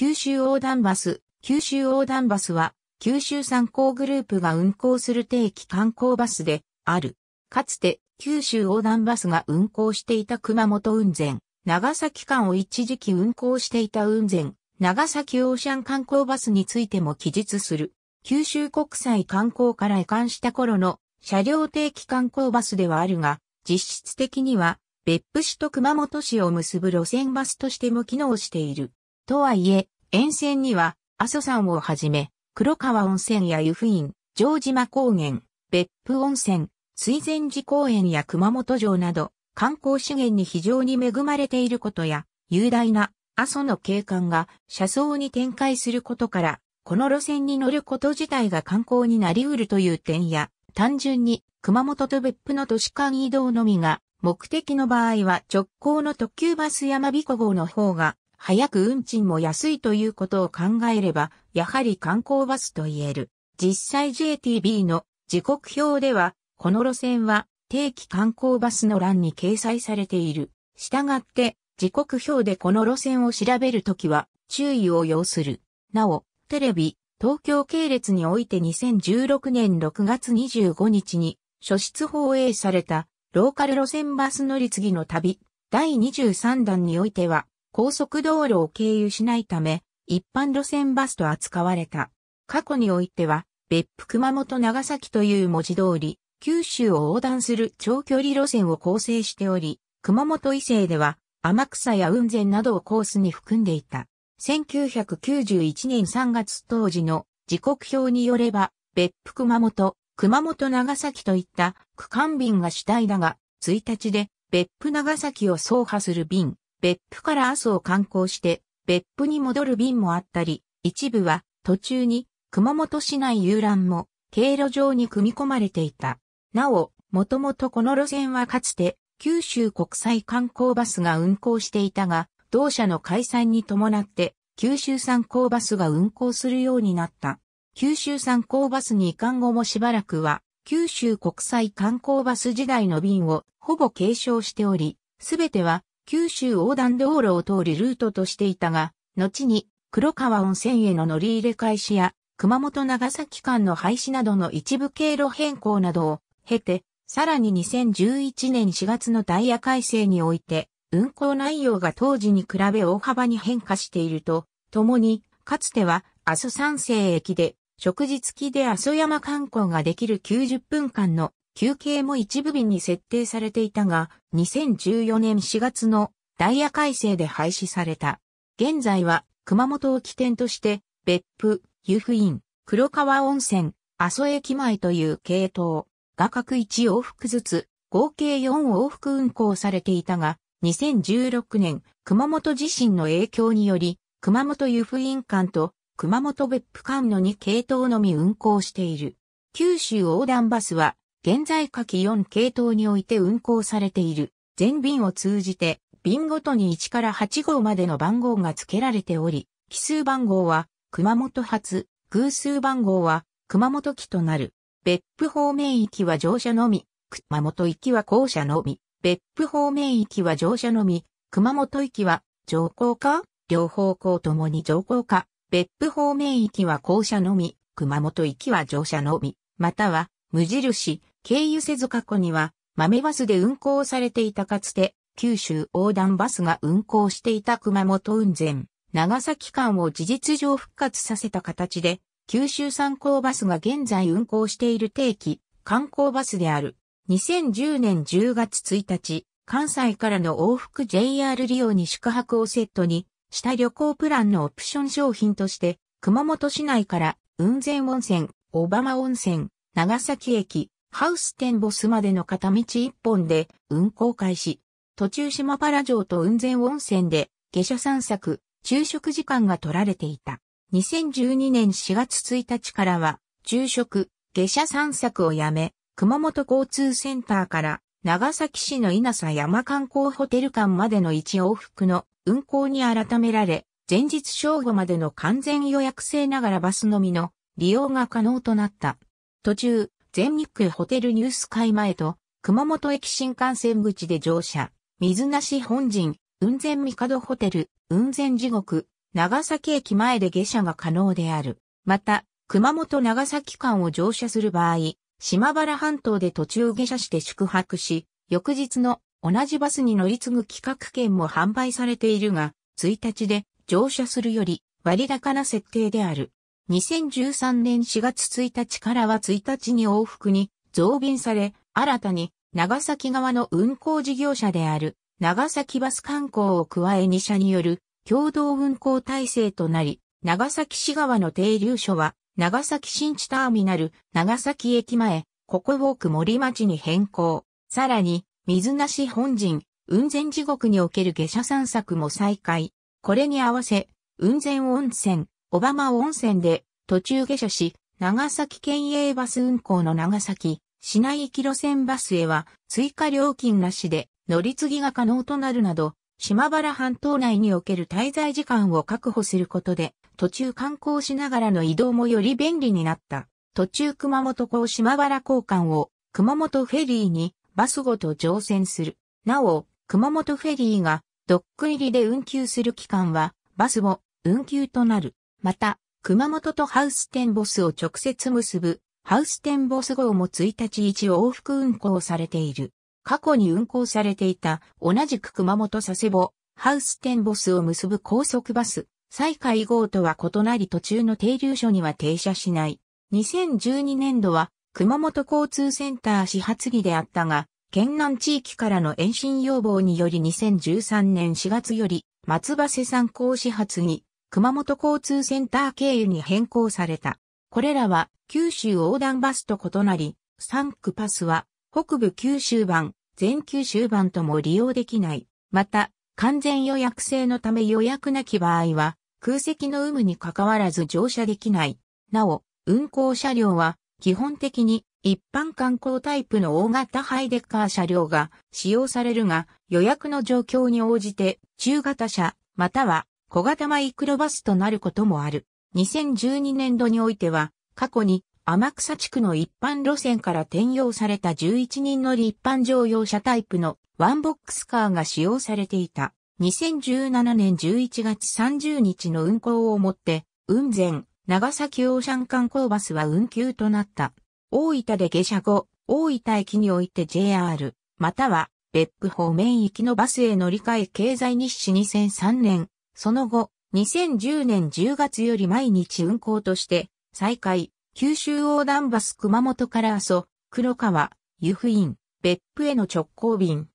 九州横断バス。九州横断バスは、九州参考グループが運行する定期観光バスである。かつて、九州横断バスが運行していた熊本雲仙、長崎間を一時期運行していた雲仙、長崎オーシャン観光バスについても記述する。九州国際観光から移管した頃の車両定期観光バスではあるが、実質的には別府市と熊本市を結ぶ路線バスとしても機能している。とはいえ、沿線には、阿蘇山をはじめ、黒川温泉や湯布院、城島高原、別府温泉、水前寺公園や熊本城など、観光資源に非常に恵まれていることや、雄大な阿蘇の景観が車窓に展開することから、この路線に乗ること自体が観光になりうるという点や、単純に熊本と別府の都市間移動のみが目的の場合は直行の特急バス山彦号の方が早く運賃も安いということを考えれば、やはり観光バスと言える。実際 JTB の時刻表では、この路線は定期観光バスの欄に掲載されている。したがって、時刻表でこの路線を調べるときは注意を要する。なお、テレビ、東京系列において2016年6月25日に初出放映されたローカル路線バス乗り継ぎの旅第23弾においては高速道路を経由しないため、一般路線バスと扱われた。過去においては、別府熊本長崎という文字通り、九州を横断する長距離路線を構成しており、熊本伊勢では、天草や雲仙などをコースに含んでいた。1991年3月当時の時刻表によれば、別府熊本、熊本長崎といった区間便が主体だが、1日で別府長崎を走破する便、別府から阿蘇を観光して別府に戻る便もあったり、一部は途中に熊本市内遊覧も経路上に組み込まれていた。なお、もともとこの路線はかつて九州国際観光バスが運行していたが、同社の解散に伴って九州産考バスが運行するようになった。九州産考バスに移管後もしばらくは九州国際観光バス時代の便をほぼ継承しており、すべては九州横断道路を通りルートとしていたが、後に黒川温泉への乗り入れ開始や、熊本長崎間の廃止などの一部経路変更などを経て、さらに2011年4月のダイヤ改正において、運行内容が当時に比べ大幅に変化していると、ともに、かつては阿蘇山西駅で、食事付きで阿蘇山観光ができる90分間の休憩も一部便に設定されていたが、2014年4月のダイヤ改正で廃止された。現在は熊本を起点として、別府、湯布院、黒川温泉、阿蘇駅前という系統画角1往復ずつ、合計4往復運行されていたが、2016年、熊本地震の影響により、熊本湯布院間と熊本別府間の2系統のみ運行している。九州横断バスは現在下記4系統において運行されている全便を通じて、便ごとに1から8号までの番号が付けられており、奇数番号は熊本発、偶数番号は熊本機となる。別府方面域は乗車のみ、熊本域は校舎のみ、別府方面域は乗車のみ、熊本域は乗降か両方向ともに乗降か、別府方面域は校舎のみ、熊本域は乗車のみ、または無印、経由せず過去には、豆バスで運行されていたかつて、九州横断バスが運行していた熊本運善、長崎間を事実上復活させた形で、九州参考バスが現在運行している定期、観光バスである。2010年10月1日、関西からの往復 JR 利用に宿泊をセットにした旅行プランのオプション商品として、熊本市内から雲仙温泉、小浜温泉、長崎駅、ハウステンボスまでの片道一本で運行開始。途中島原城と雲仙温泉で下車散策、昼食時間が取られていた。2012年4月1日からは、昼食、下車散策をやめ、熊本交通センターから長崎市の稲佐山観光ホテル間までの一往復の運行に改められ、前日正午までの完全予約制ながらバスのみの利用が可能となった。途中、全日空ホテルニュース会前と、熊本駅新幹線口で乗車、水無し本陣、雲仙帝ホテル、雲仙地獄、長崎駅前で下車が可能である。また、熊本長崎間を乗車する場合、島原半島で途中下車して宿泊し、翌日の同じバスに乗り継ぐ企画券も販売されているが、1日で乗車するより割高な設定である。2013年4月1日からは1日に往復に増便され、新たに長崎側の運行事業者である長崎バス観光を加え2社による共同運行体制となり、長崎市側の停留所は長崎新地ターミナル長崎駅前、ここウォーク森町に変更。さらに、水無し本陣、雲仙地獄における下車散策も再開。これに合わせ、雲仙温泉、小浜温泉で途中下車し、長崎県営バス運行の長崎市内行き路線バスへは追加料金なしで乗り継ぎが可能となるなど、島原半島内における滞在時間を確保することで、途中観光しながらの移動もより便利になった。途中熊本港島原交換を熊本フェリーにバスごと乗船する。なお、熊本フェリーがドック入りで運休する期間はバスも運休となる。また、熊本とハウステンボスを直接結ぶ、ハウステンボス号も1日1往復運行されている。過去に運行されていた、同じく熊本佐世保、ハウステンボスを結ぶ高速バス、再開号とは異なり途中の停留所には停車しない。2012年度は、熊本交通センター始発儀であったが、県南地域からの延伸要望により2013年4月より、松葉瀬参考始発儀、熊本交通センター経由に変更された。これらは九州横断バスと異なり、3区パスは北部九州版、全九州版とも利用できない。また、完全予約制のため予約なき場合は、空席の有無に関わらず乗車できない。なお、運行車両は、基本的に一般観光タイプの大型ハイデッカー車両が使用されるが、予約の状況に応じて中型車、または小型マイクロバスとなることもある。2012年度においては、過去に天草地区の一般路線から転用された11人乗り一般乗用車タイプのワンボックスカーが使用されていた。2017年11月30日の運行をもって、雲前、長崎オーシャン観光バスは運休となった。大分で下車後、大分駅において JR、または別府方面行きのバスへ乗り換え経済日誌2003年その後、2010年10月より毎日運行として、再開、九州横断バス熊本から阿蘇、黒川、湯布院、別府への直行便。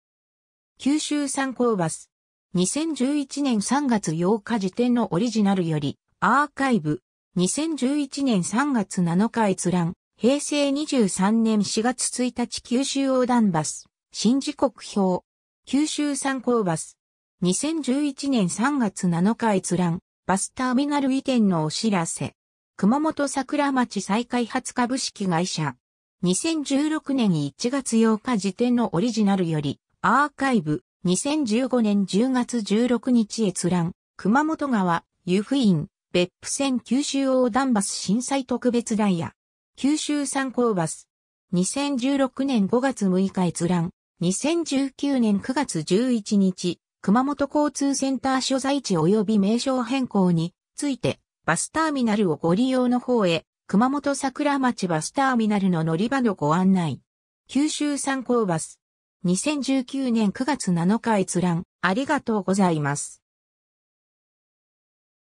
九州参考バス。2011年3月8日時点のオリジナルより、アーカイブ。2011年3月7日閲覧。平成23年4月1日九州横断バス。新時刻表。九州参考バス。2011年3月7日閲覧、バスターミナル移転のお知らせ。熊本桜町再開発株式会社。2016年1月8日時点のオリジナルより、アーカイブ、2015年10月16日閲覧、熊本川、湯布院、別府線九州横断バス震災特別ダイヤ、九州参考バス、2016年5月6日閲覧、2019年9月11日、熊本交通センター所在地及び名称変更について、バスターミナルをご利用の方へ、熊本桜町バスターミナルの乗り場のご案内。九州参考バス。2019年9月7日閲覧、ありがとうございます。